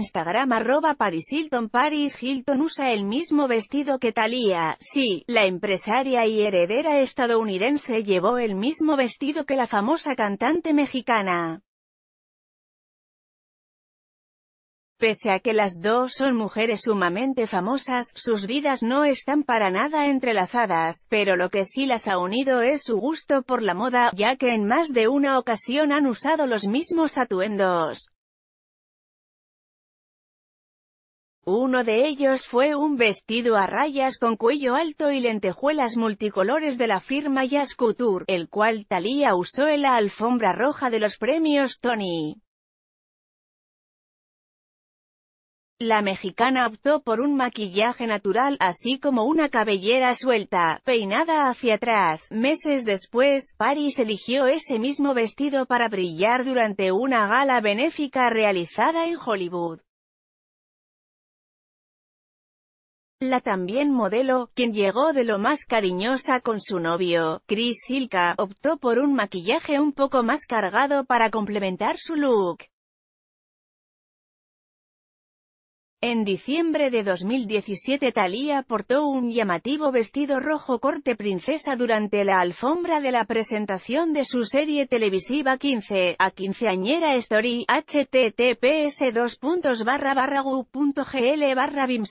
Instagram arroba Paris Hilton Paris Hilton usa el mismo vestido que Thalía, sí, la empresaria y heredera estadounidense llevó el mismo vestido que la famosa cantante mexicana. Pese a que las dos son mujeres sumamente famosas, sus vidas no están para nada entrelazadas, pero lo que sí las ha unido es su gusto por la moda, ya que en más de una ocasión han usado los mismos atuendos. Uno de ellos fue un vestido a rayas con cuello alto y lentejuelas multicolores de la firma Jazz el cual Thalía usó en la alfombra roja de los premios Tony. La mexicana optó por un maquillaje natural, así como una cabellera suelta, peinada hacia atrás. Meses después, Paris eligió ese mismo vestido para brillar durante una gala benéfica realizada en Hollywood. La también modelo, quien llegó de lo más cariñosa con su novio, Chris Silka, optó por un maquillaje un poco más cargado para complementar su look. En diciembre de 2017 Thalía portó un llamativo vestido rojo corte princesa durante la alfombra de la presentación de su serie televisiva 15, a quinceañera story, https 2 barra barra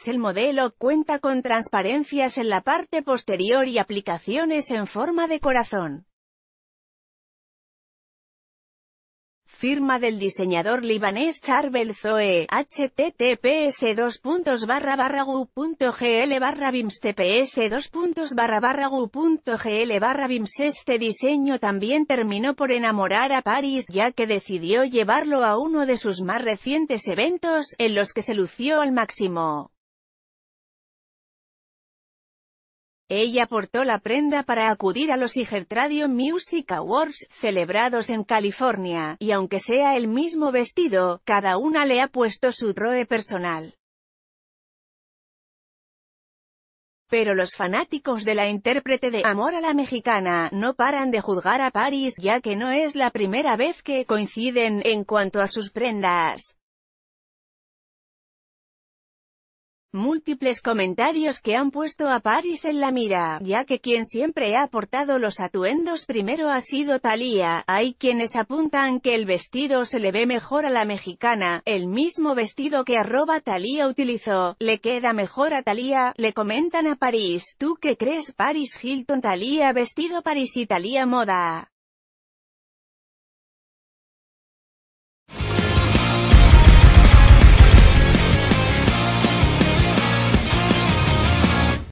el modelo cuenta con transparencias en la parte posterior y aplicaciones en forma de corazón. Firma del diseñador libanés Charbel Zoe, https 2 barra tps barra Este diseño también terminó por enamorar a Paris ya que decidió llevarlo a uno de sus más recientes eventos, en los que se lució al máximo. Ella portó la prenda para acudir a los Igertradio Music Awards, celebrados en California, y aunque sea el mismo vestido, cada una le ha puesto su roe personal. Pero los fanáticos de la intérprete de Amor a la Mexicana no paran de juzgar a Paris ya que no es la primera vez que coinciden en cuanto a sus prendas. Múltiples comentarios que han puesto a Paris en la mira, ya que quien siempre ha aportado los atuendos primero ha sido Thalía. Hay quienes apuntan que el vestido se le ve mejor a la mexicana, el mismo vestido que arroba Thalía utilizó, le queda mejor a Thalía, le comentan a París. ¿Tú qué crees Paris Hilton Thalía vestido Paris y Thalía moda?